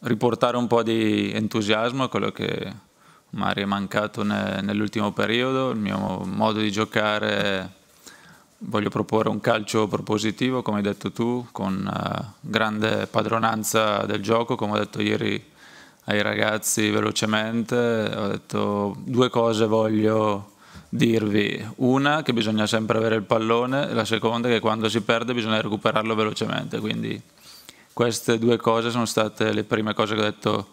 riportare un po' di entusiasmo a quello che magari è mancato ne, nell'ultimo periodo, il mio modo di giocare. Voglio proporre un calcio propositivo, come hai detto tu, con uh, grande padronanza del gioco, come ho detto ieri ai ragazzi velocemente. Ho detto due cose voglio dirvi. Una, che bisogna sempre avere il pallone, la seconda, che quando si perde bisogna recuperarlo velocemente. Quindi queste due cose sono state le prime cose che ho detto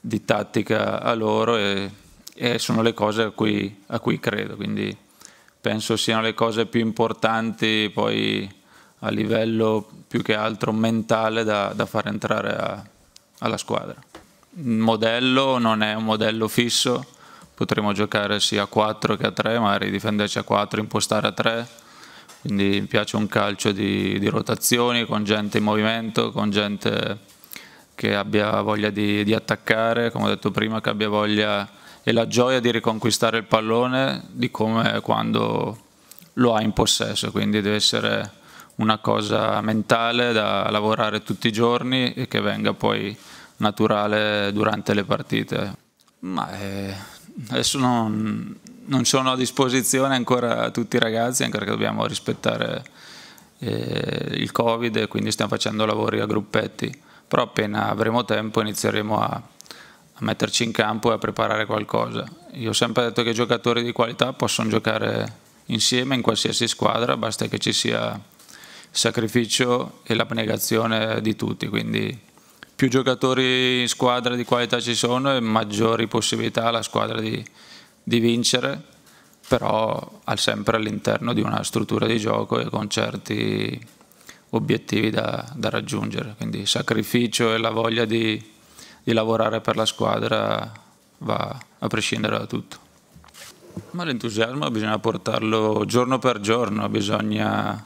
di tattica a loro e, e sono le cose a cui, a cui, credo, quindi penso siano le cose più importanti poi a livello più che altro mentale da, da far entrare a, alla squadra. Il modello non è un modello fisso, potremmo giocare sia a 4 che a 3, magari difenderci a 4, impostare a 3 quindi mi piace un calcio di, di, rotazioni con gente in movimento, con gente che abbia voglia di, di, attaccare, come ho detto prima, che abbia voglia e la gioia di riconquistare il pallone di come quando lo ha in possesso, quindi deve essere una cosa mentale da lavorare tutti i giorni e che venga poi naturale durante le partite. Ma eh, adesso non, non sono a disposizione ancora tutti i ragazzi, anche perché dobbiamo rispettare eh, il Covid, e quindi stiamo facendo lavori a gruppetti, però appena avremo tempo inizieremo a, a metterci in campo e a preparare qualcosa. Io ho sempre detto che i giocatori di qualità possono giocare insieme in qualsiasi squadra, basta che ci sia sacrificio e l'abnegazione di tutti, quindi più giocatori in squadra di qualità ci sono e maggiori possibilità la squadra di, di vincere, però sempre all'interno di una struttura di gioco e con certi obiettivi da, da raggiungere. Quindi il sacrificio e la voglia di, di lavorare per la squadra va a prescindere da tutto. Ma l'entusiasmo bisogna portarlo giorno per giorno, bisogna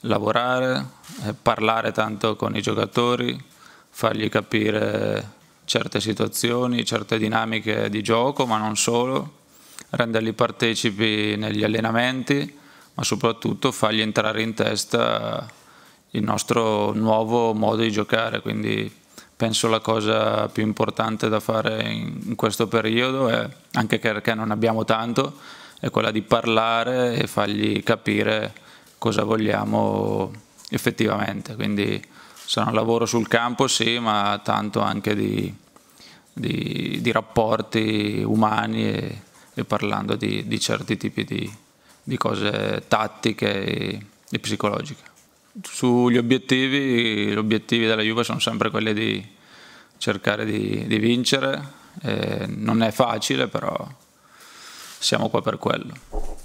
lavorare, eh, parlare tanto con i giocatori, fargli capire certe situazioni, certe dinamiche di gioco, ma non solo, renderli partecipi negli allenamenti, ma soprattutto fargli entrare in testa il nostro nuovo modo di giocare. Quindi penso la cosa più importante da fare in, questo periodo, è, anche perché non abbiamo tanto, è quella di parlare e fargli capire cosa vogliamo effettivamente. Quindi sarà un lavoro sul campo, sì, ma tanto anche di, di, di rapporti umani. E, e parlando di, di certi tipi di, di, cose tattiche e, e psicologiche. Sugli obiettivi, gli obiettivi della Juve sono sempre quelli di cercare di, di vincere, eh, non è facile però siamo qua per quello.